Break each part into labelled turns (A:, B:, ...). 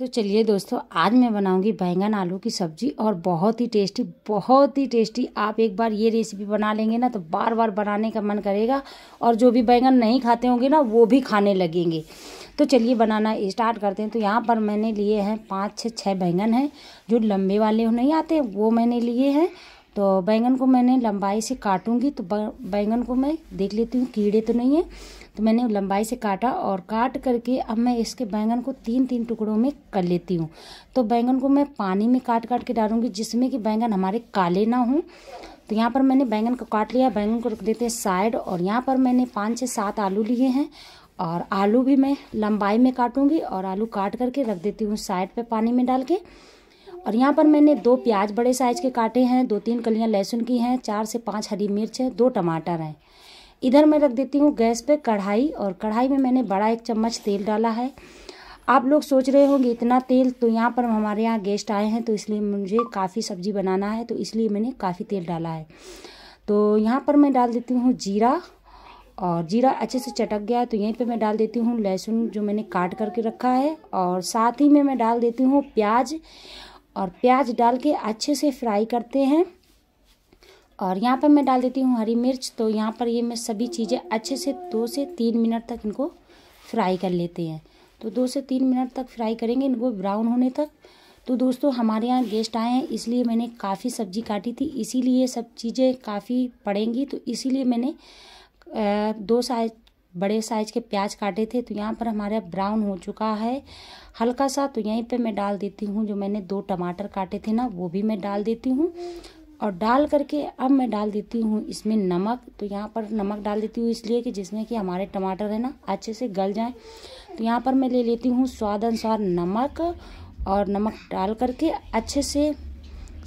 A: तो चलिए दोस्तों आज मैं बनाऊंगी बैंगन आलू की सब्ज़ी और बहुत ही टेस्टी बहुत ही टेस्टी आप एक बार ये रेसिपी बना लेंगे ना तो बार बार बनाने का मन करेगा और जो भी बैंगन नहीं खाते होंगे ना वो भी खाने लगेंगे तो चलिए बनाना स्टार्ट करते हैं तो यहाँ पर मैंने लिए हैं पाँच छः छः बैंगन हैं जो लंबे वाले नहीं आते वो मैंने लिए हैं तो बैंगन को मैंने लंबाई से काटूँगी तो बैंगन को मैं देख लेती हूँ कीड़े तो नहीं है तो मैंने लंबाई से काटा और काट करके अब मैं इसके बैंगन को तीन तीन टुकड़ों में कर लेती हूँ तो बैंगन को मैं पानी में काट काट के डालूँगी जिसमें कि बैंगन हमारे काले ना हों तो यहाँ पर मैंने बैंगन को काट लिया बैंगन को रख देते हैं साइड और यहाँ पर मैंने पाँच से सात आलू लिए हैं और आलू भी मैं लंबाई में काटूंगी और आलू काट करके रख देती हूँ साइड पे पानी में डाल के और यहाँ पर मैंने दो प्याज बड़े साइज के काटे हैं दो तीन कलियाँ लहसुन की हैं चार से पाँच हरी मिर्च है दो टमाटर हैं इधर मैं रख देती हूँ गैस पे कढ़ाई और कढ़ाई में मैंने बड़ा एक चम्मच तेल डाला है आप लोग सोच रहे होंगे इतना तेल तो यहाँ पर हमारे यहाँ गेस्ट आए हैं तो इसलिए मुझे काफ़ी सब्जी बनाना है तो इसलिए मैंने काफ़ी तेल डाला है तो यहाँ पर मैं डाल देती हूँ जीरा और जीरा अच्छे से चटक गया है तो यहीं पे मैं डाल देती हूँ लहसुन जो मैंने काट करके रखा है और साथ ही में मैं डाल देती हूँ प्याज और प्याज डाल के अच्छे से फ्राई करते हैं और यहाँ पर मैं डाल देती हूँ हरी मिर्च तो यहाँ पर ये मैं सभी चीज़ें अच्छे से दो से तीन मिनट तक इनको फ्राई कर लेते हैं तो दो से तीन मिनट तक फ्राई करेंगे इनको ब्राउन होने तक तो दोस्तों हमारे यहाँ गेस्ट आए हैं इसलिए मैंने काफ़ी सब्जी काटी थी इसीलिए सब चीज़ें काफ़ी पड़ेंगी तो इसीलिए मैंने दो साइज बड़े साइज के प्याज काटे थे तो यहाँ पर हमारा ब्राउन हो चुका है हल्का सा तो यहीं पे मैं डाल देती हूँ जो मैंने दो टमाटर काटे थे ना वो भी मैं डाल देती हूँ और डाल करके अब मैं डाल देती हूँ इसमें नमक तो यहाँ पर नमक डाल देती हूँ इसलिए कि जिसमें कि हमारे टमाटर है ना अच्छे से गल जाएं तो यहाँ पर मैं ले लेती हूँ स्वाद अनुसार नमक और नमक डाल करके अच्छे से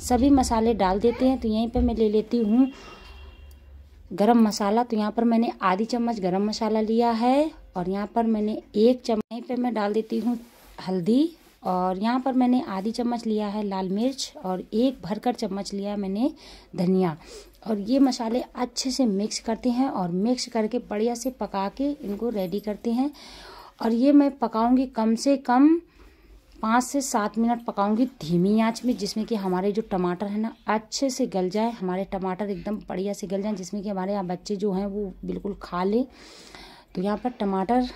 A: सभी मसाले डाल देते हैं तो यहीं पर मैं ले लेती हूँ गरम मसाला तो यहाँ पर मैंने आधी चम्मच गरम मसाला लिया है और यहाँ पर मैंने एक चम्मच पे मैं डाल देती हूँ हल्दी और यहाँ पर मैंने आधी चम्मच लिया है लाल मिर्च और एक भरकर चम्मच लिया मैंने धनिया और ये मसाले अच्छे से मिक्स करते हैं और मिक्स करके बढ़िया से पका के इनको रेडी करते हैं और ये मैं पकाऊंगी कम से कम पाँच से सात मिनट पकाऊंगी धीमी आंच में जिसमें कि हमारे जो टमाटर है ना अच्छे से गल जाए हमारे टमाटर एकदम बढ़िया से गल जाए जिसमें कि हमारे यहाँ बच्चे जो हैं वो बिल्कुल खा लें तो यहाँ पर टमाटर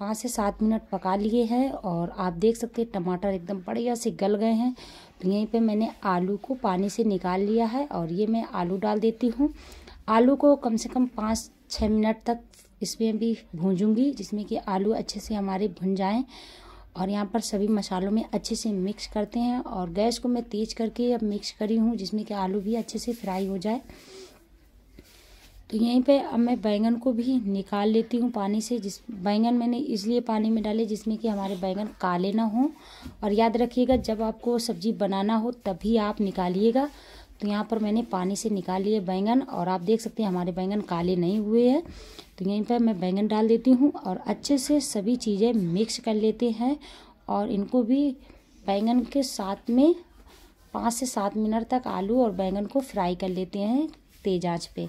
A: पाँच से सात मिनट पका लिए हैं और आप देख सकते हैं टमाटर एकदम बढ़िया से गल गए हैं तो यहीं पे मैंने आलू को पानी से निकाल लिया है और ये मैं आलू डाल देती हूँ आलू को कम से कम पाँच छः मिनट तक इसमें भी भूंजूंगी जिसमें कि आलू अच्छे से हमारे भुन जाएँ और यहाँ पर सभी मसालों में अच्छे से मिक्स करते हैं और गैस को मैं तेज़ करके अब मिक्स करी हूँ जिसमें कि आलू भी अच्छे से फ्राई हो जाए तो यहीं पे अब मैं बैंगन को भी निकाल लेती हूँ पानी से जिस बैंगन मैंने इसलिए पानी में डाले जिसमें कि हमारे बैंगन काले ना हों और याद रखिएगा जब आपको सब्जी बनाना हो तभी आप निकालिएगा तो यहाँ पर मैंने पानी से निकाल लिए बैंगन और आप देख सकते हैं हमारे बैंगन काले नहीं हुए हैं तो यहीं पर मैं बैंगन डाल देती हूँ और अच्छे से सभी चीज़ें मिक्स कर लेते हैं और इनको भी बैंगन के साथ में पाँच से सात मिनट तक आलू और बैंगन को फ्राई कर लेते हैं तेज आँच पर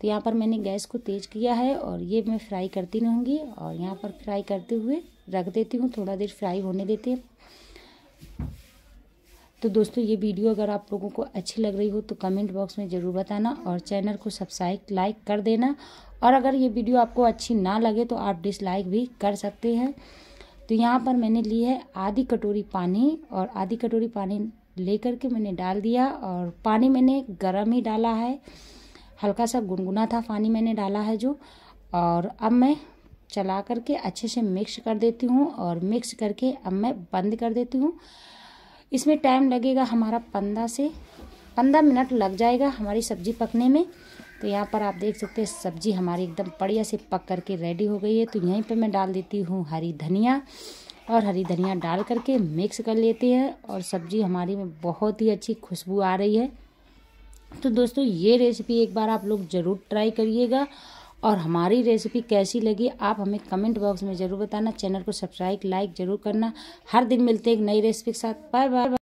A: तो यहाँ पर मैंने गैस को तेज़ किया है और ये मैं फ्राई करती रहूँगी और यहाँ पर फ्राई करते हुए रख देती हूँ थोड़ा देर फ्राई होने देते हैं तो दोस्तों ये वीडियो अगर आप लोगों को अच्छी लग रही हो तो कमेंट बॉक्स में ज़रूर बताना और चैनल को सब्सक्राइब लाइक कर देना और अगर ये वीडियो आपको अच्छी ना लगे तो आप डिसलाइक भी कर सकते हैं तो यहाँ पर मैंने ली है आधी कटोरी पानी और आधी कटोरी पानी लेकर के मैंने डाल दिया और पानी मैंने गर्म ही डाला है हल्का सा गुनगुना था पानी मैंने डाला है जो और अब मैं चला करके अच्छे से मिक्स कर देती हूँ और मिक्स करके अब मैं बंद कर देती हूँ इसमें टाइम लगेगा हमारा पंद्रह से पंद्रह मिनट लग जाएगा हमारी सब्ज़ी पकने में तो यहाँ पर आप देख सकते हैं सब्ज़ी हमारी एकदम बढ़िया से पक करके रेडी हो गई है तो यहीं पे मैं डाल देती हूँ हरी धनिया और हरी धनिया डाल करके मिक्स कर लेते हैं और सब्ज़ी हमारी में बहुत ही अच्छी खुशबू आ रही है तो दोस्तों ये रेसिपी एक बार आप लोग ज़रूर ट्राई करिएगा और हमारी रेसिपी कैसी लगी आप हमें कमेंट बॉक्स में ज़रूर बताना चैनल को सब्सक्राइब लाइक ज़रूर करना हर दिन मिलते हैं एक नई रेसिपी के साथ बाय बाय